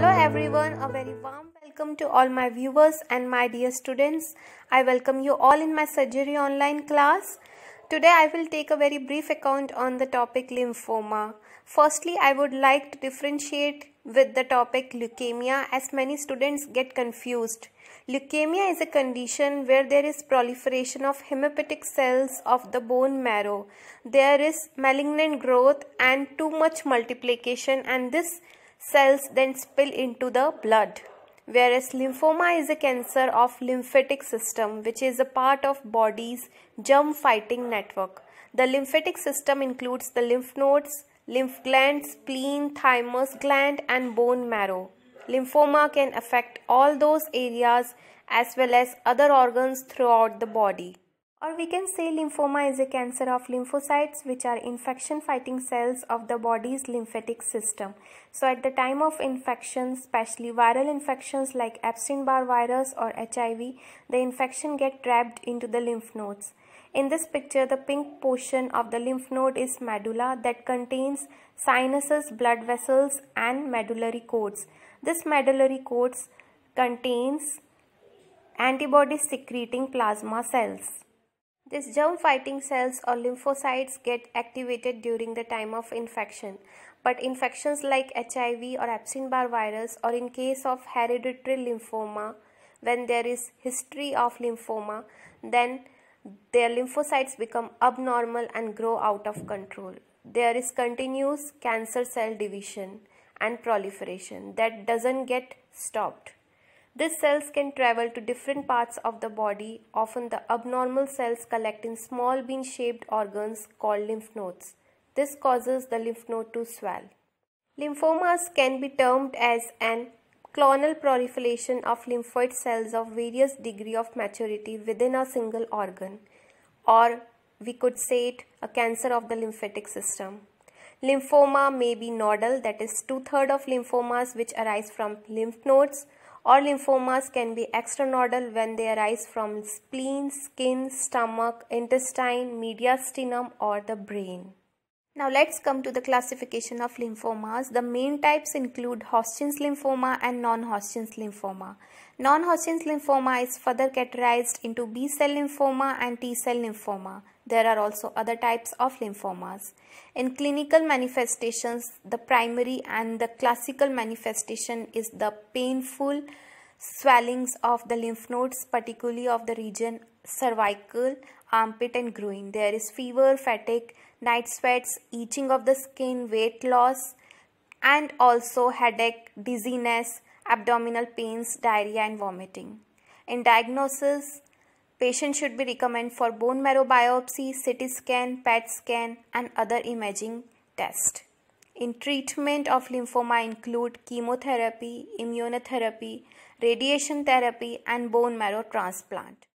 Hello everyone, a very warm welcome to all my viewers and my dear students. I welcome you all in my surgery online class. Today I will take a very brief account on the topic lymphoma. Firstly, I would like to differentiate with the topic leukemia as many students get confused. Leukemia is a condition where there is proliferation of hematitic cells of the bone marrow. There is malignant growth and too much multiplication and this cells then spill into the blood. Whereas lymphoma is a cancer of lymphatic system which is a part of body's germ fighting network. The lymphatic system includes the lymph nodes, lymph glands, spleen, thymus gland and bone marrow. Lymphoma can affect all those areas as well as other organs throughout the body. Or we can say lymphoma is a cancer of lymphocytes which are infection fighting cells of the body's lymphatic system. So at the time of infection, especially viral infections like Epstein-Barr virus or HIV, the infection get trapped into the lymph nodes. In this picture, the pink portion of the lymph node is medulla that contains sinuses, blood vessels and medullary cords. This medullary cords contains antibody secreting plasma cells. These germ fighting cells or lymphocytes get activated during the time of infection. But infections like HIV or Epstein Barr virus, or in case of hereditary lymphoma, when there is history of lymphoma, then their lymphocytes become abnormal and grow out of control. There is continuous cancer cell division and proliferation that doesn't get stopped. These cells can travel to different parts of the body. Often, the abnormal cells collect in small bean shaped organs called lymph nodes. This causes the lymph node to swell. Lymphomas can be termed as an clonal proliferation of lymphoid cells of various degree of maturity within a single organ, or we could say it a cancer of the lymphatic system. Lymphoma may be nodal, that is, two thirds of lymphomas which arise from lymph nodes all lymphomas can be extranodal when they arise from spleen, skin, stomach, intestine, mediastinum or the brain. Now let's come to the classification of lymphomas. The main types include Hodgkin's lymphoma and non-Hodgkin's lymphoma. Non-Hodgkin's lymphoma is further categorized into B-cell lymphoma and T-cell lymphoma. There are also other types of lymphomas. In clinical manifestations, the primary and the classical manifestation is the painful, swellings of the lymph nodes, particularly of the region cervical, armpit and groin. There is fever, fatigue, night sweats, itching of the skin, weight loss and also headache, dizziness, abdominal pains, diarrhea and vomiting. In diagnosis, patient should be recommended for bone marrow biopsy, CT scan, PET scan and other imaging test in treatment of lymphoma include chemotherapy, immunotherapy, radiation therapy and bone marrow transplant.